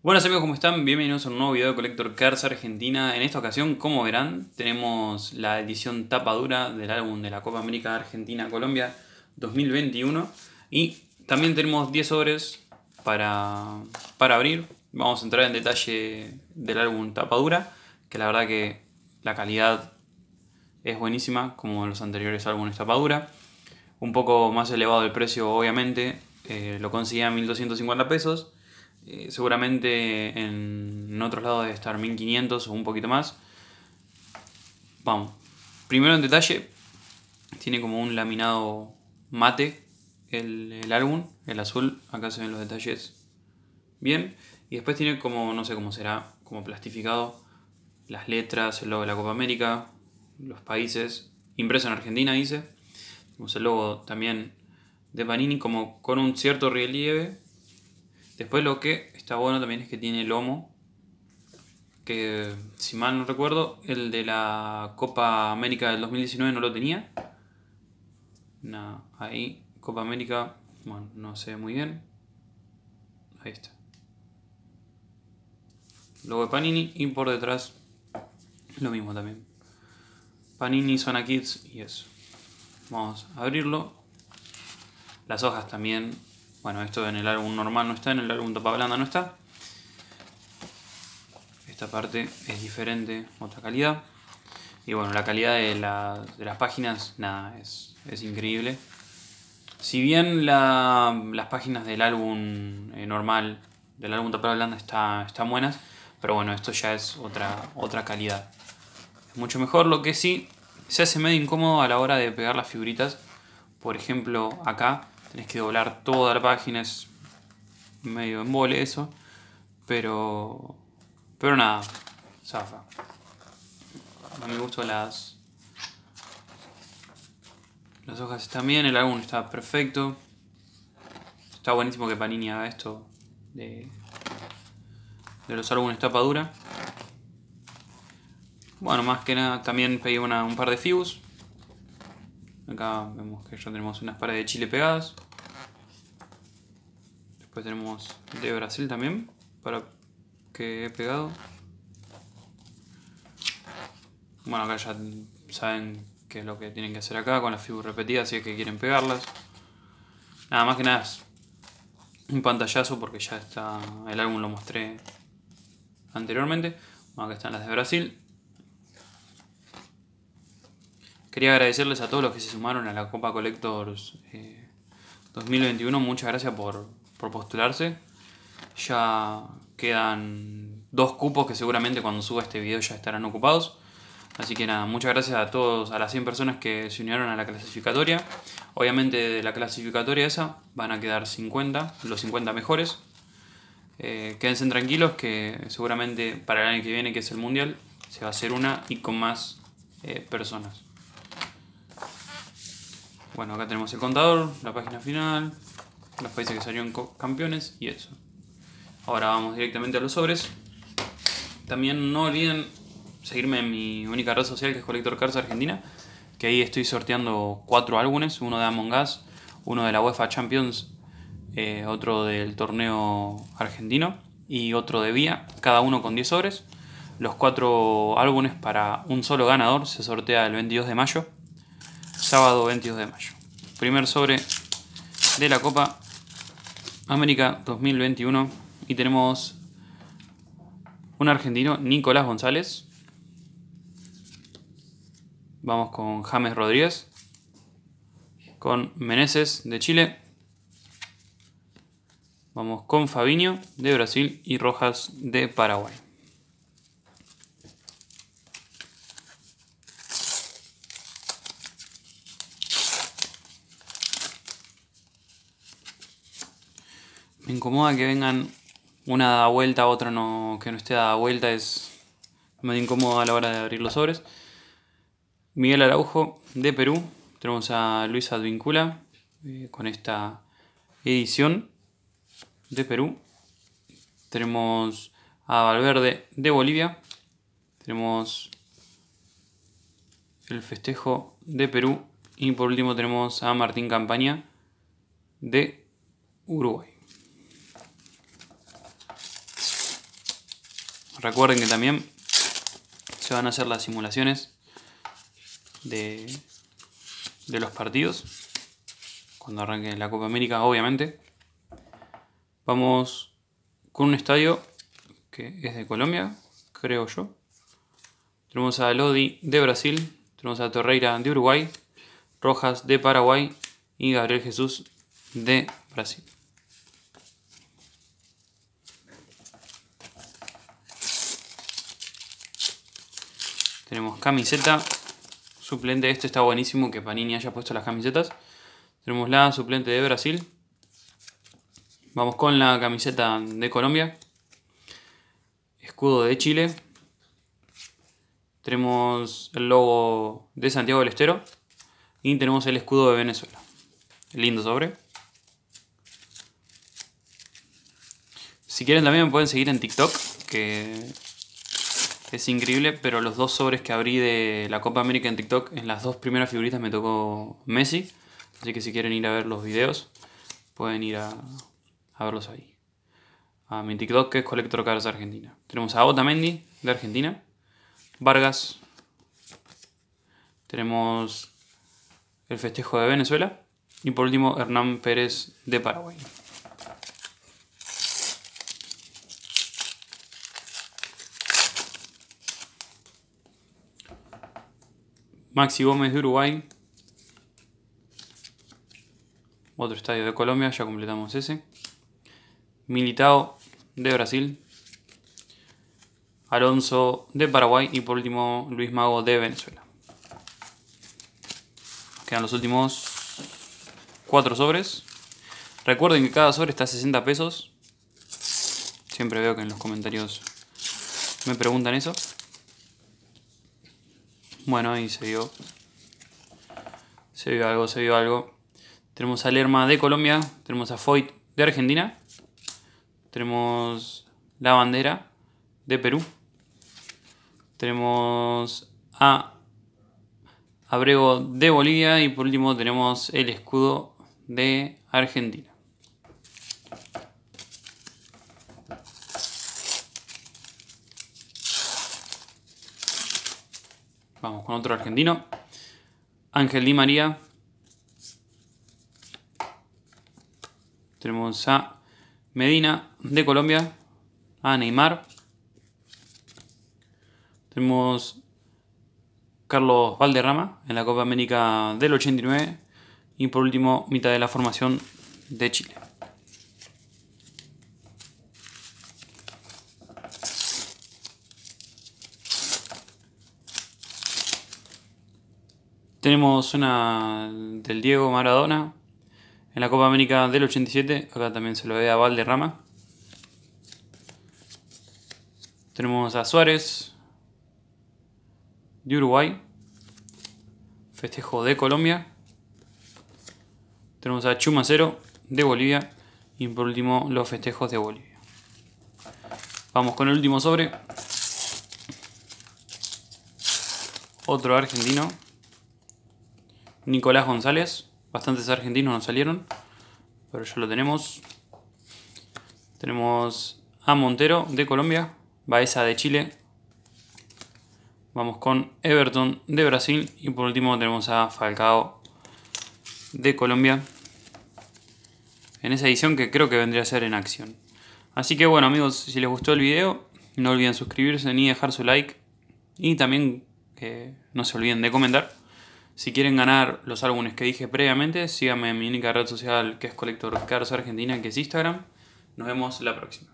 Buenas amigos, ¿cómo están? Bienvenidos a un nuevo video de Collector Cars Argentina. En esta ocasión, como verán, tenemos la edición tapa dura del álbum de la Copa América Argentina-Colombia 2021. Y también tenemos 10 sobres para, para abrir. Vamos a entrar en detalle del álbum tapa dura, que la verdad que la calidad es buenísima, como los anteriores álbumes tapadura Un poco más elevado el precio, obviamente. Eh, lo conseguí a 1250 pesos eh, seguramente en otros lados debe estar 1500 o un poquito más. Vamos. Primero en detalle, tiene como un laminado mate el, álbum, el azul, acá se ven los detalles bien. Y después tiene como, no sé cómo será, como plastificado las letras, el logo de la Copa América, los países, impreso en Argentina, dice. Tenemos el logo también de Panini como con un cierto relieve Después lo que está bueno también es que tiene lomo. Que si mal no recuerdo, el de la Copa América del 2019 no lo tenía. No, ahí, Copa América, bueno, no se ve muy bien. Ahí está. Luego de Panini y por detrás lo mismo también. Panini, Zona Kids y eso. Vamos a abrirlo. Las hojas también bueno, esto en el álbum normal no está, en el álbum Topa blanda no está. Esta parte es diferente, otra calidad. Y bueno, la calidad de, las páginas, nada, es, increíble. Si bien las páginas del álbum eh, normal, del álbum tapa blanda, está, están buenas, pero bueno, esto ya es otra, otra calidad. Es mucho mejor, lo que sí se hace medio incómodo a la hora de pegar las figuritas. Por ejemplo, acá tenés que doblar toda la página, es medio embole eso, pero, pero nada, zafa. A mi gusto las, las hojas están bien, el álbum está perfecto. Está buenísimo que Panini haga esto de, de los álbumes tapa dura. Bueno, más que nada también pedí un par de fibus. Acá vemos que ya tenemos unas paredes de chile pegadas tenemos de Brasil también, para que he pegado. Bueno, acá ya saben que es lo que tienen que hacer acá con las figuras repetidas si es que quieren pegarlas. Nada más que nada un pantallazo porque ya está el álbum lo mostré anteriormente. Bueno, acá están las de Brasil. Quería agradecerles a todos los que se sumaron a la Copa Collectors 2021. Eh, Muchas gracias por, por postularse. Ya quedan dos cupos que seguramente cuando suba este video ya estarán ocupados. Así que nada, muchas gracias a todos, a las 100 personas que se unieron a la clasificatoria. Obviamente de la clasificatoria esa van a quedar 50, los 50 mejores. Eh, quédense tranquilos que seguramente para el año que viene, que es el Mundial, se va a hacer una y con más eh, personas. Bueno, acá tenemos el contador, la página final, los países que salieron campeones y eso. Ahora vamos directamente a los sobres. También no olviden seguirme en mi única red social que es Collector Cars Argentina, que ahí estoy sorteando cuatro álbumes, uno de Among Us, uno de la UEFA Champions, eh, otro del torneo argentino y otro de Vía, cada uno con 10 sobres. Los cuatro álbumes para un solo ganador se sortea el 22 de mayo, sábado 22 de mayo. Primer sobre de la copa América 2021 y tenemos un argentino, Nicolás González. Vamos con James Rodríguez. Con Meneses de Chile. Vamos con Fabinho de Brasil y Rojas de Paraguay. Me incomoda que vengan una dada vuelta, otra no, que no esté dada vuelta, es me incómodo a la hora de abrir los sobres. Miguel Araujo, de Perú. Tenemos a Luisa Advincula eh, con esta edición de Perú. Tenemos a Valverde de Bolivia. Tenemos el festejo de Perú. Y por último tenemos a Martín Campaña de Uruguay. Recuerden que también se van a hacer las simulaciones de, los partidos. Cuando arranque la Copa América, obviamente. Vamos con un estadio que es de Colombia, creo yo. Tenemos a Lodi de Brasil, tenemos a Torreira de Uruguay, Rojas de Paraguay y Gabriel Jesús de Brasil. Tenemos camiseta suplente. Esto está buenísimo que Panini haya puesto las camisetas. Tenemos la suplente de Brasil. Vamos con la camiseta de Colombia. Escudo de Chile. Tenemos el logo de Santiago del Estero. Y tenemos el escudo de Venezuela. Lindo sobre. Si quieren también me pueden seguir en TikTok, que es increíble, pero los dos sobres que abrí de la Copa América en TikTok, en las dos primeras figuritas me tocó Messi. Así que si quieren ir a ver los videos, pueden ir a, verlos ahí. A mi TikTok, que es Collector Cars Argentina. Tenemos a Otamendi, de Argentina. Vargas. Tenemos el festejo de Venezuela. Y por último, Hernán Pérez, de Paraguay. Maxi Gómez de Uruguay. Otro estadio de Colombia, ya completamos ese. Militao de Brasil. Alonso de Paraguay y por último Luis Mago de Venezuela. Quedan los últimos cuatro sobres. Recuerden que cada sobre está a 60 pesos. Siempre veo que en los comentarios me preguntan eso. Bueno, ahí se vio. Se vio algo, se vio algo. Tenemos a Lerma de Colombia. Tenemos a Foyt de Argentina. Tenemos la bandera de Perú. Tenemos a Abrego de Bolivia. Y por último tenemos el escudo de Argentina. Vamos con otro argentino. Ángel Di María. Tenemos a Medina de Colombia. A Neymar. Tenemos Carlos Valderrama en la Copa América del 89. Y por último, mitad de la formación de Chile. Tenemos una del Diego Maradona en la Copa América del 87. Acá también se lo ve a Valderrama. Tenemos a Suárez de Uruguay. Festejo de Colombia. Tenemos a Chumacero de Bolivia. Y por último, los festejos de Bolivia. Vamos con el último sobre. Otro argentino. Nicolás González. Bastantes argentinos nos salieron, pero ya lo tenemos. Tenemos a Montero de Colombia, Baeza de Chile. Vamos con Everton de Brasil y por último tenemos a Falcao de Colombia. En esa edición que creo que vendría a ser en acción. Así que bueno amigos, si les gustó el video, no olviden suscribirse ni dejar su like. Y también que eh, no se olviden de comentar. Si quieren ganar los álbumes que dije previamente, síganme en mi única red social que es Colector Cars Argentina, que es Instagram. Nos vemos la próxima.